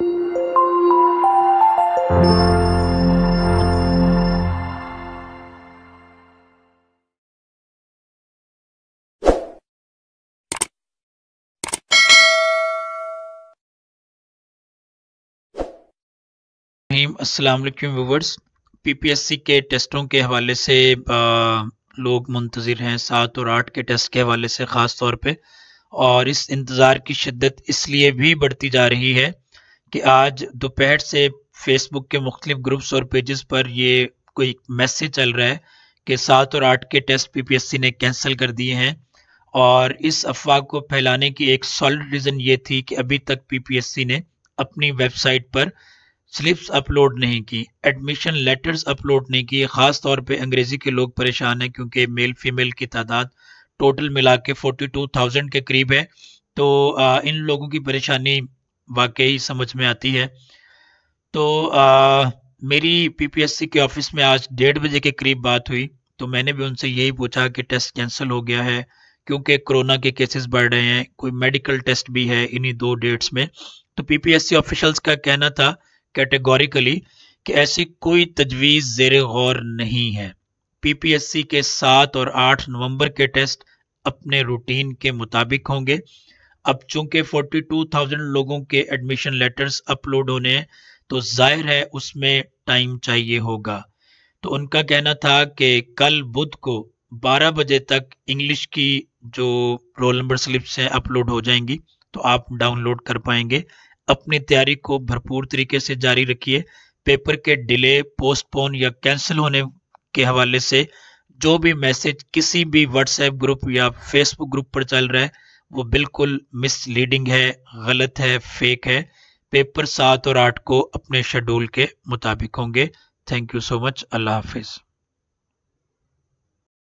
P P S C के टेस्टों के हवाले से आ, लोग मुंतज़र हैं सात और आठ के टेस्ट के हवाले से ख़ास तौर पर और इस इंतज़ार की शिद्दत इसलिए भी बढ़ती जा रही है कि आज दोपहर से फेसबुक के मुख्तलिफ ग्रुप्स और पेजेस पर ये कोई मैसेज चल रहा है कि सात और आठ के टेस्ट पीपीएससी ने कैंसिल कर दिए हैं और इस अफवाह को फैलाने की एक सॉलिड रीज़न ये थी कि अभी तक पीपीएससी ने अपनी वेबसाइट पर स्लिप्स अपलोड नहीं की एडमिशन लेटर्स अपलोड नहीं किए ख़ास तौर पे अंग्रेज़ी के लोग परेशान हैं क्योंकि मेल फीमेल की तादाद टोटल मिला के फोर्टी टू थाउजेंड के करीब है तो इन लोगों की परेशानी वाकई समझ में आती है तो आ, मेरी पीपीएससी के ऑफिस में आज डेढ़ बजे के करीब बात हुई तो मैंने भी उनसे यही पूछा कि टेस्ट कैंसिल हो गया है क्योंकि कोरोना के केसेस बढ़ रहे हैं कोई मेडिकल टेस्ट भी है इन्हीं दो डेट्स में तो पीपीएससी ऑफिशल्स का कहना था कैटेगोरिकली कि ऐसी कोई तजवीज़ जेर गौर नहीं है पीपीएससी के सात और आठ नवंबर के टेस्ट अपने रूटीन के मुताबिक होंगे अब चूंकि 42,000 लोगों के एडमिशन लेटर्स अपलोड होने हैं तो जाहिर है उसमें टाइम चाहिए होगा तो उनका कहना था कि कल बुध को 12 बजे तक इंग्लिश की जो रोल नंबर स्लिप्स हैं अपलोड हो जाएंगी तो आप डाउनलोड कर पाएंगे अपनी तैयारी को भरपूर तरीके से जारी रखिए पेपर के डिले पोस्टपोन या कैंसिल होने के हवाले से जो भी मैसेज किसी भी व्हाट्सएप ग्रुप या फेसबुक ग्रुप पर चल रहा है वो बिल्कुल मिसलीडिंग है गलत है फेक है पेपर सात और आठ को अपने शेड्यूल के मुताबिक होंगे थैंक यू सो मच अल्लाह हाफिज़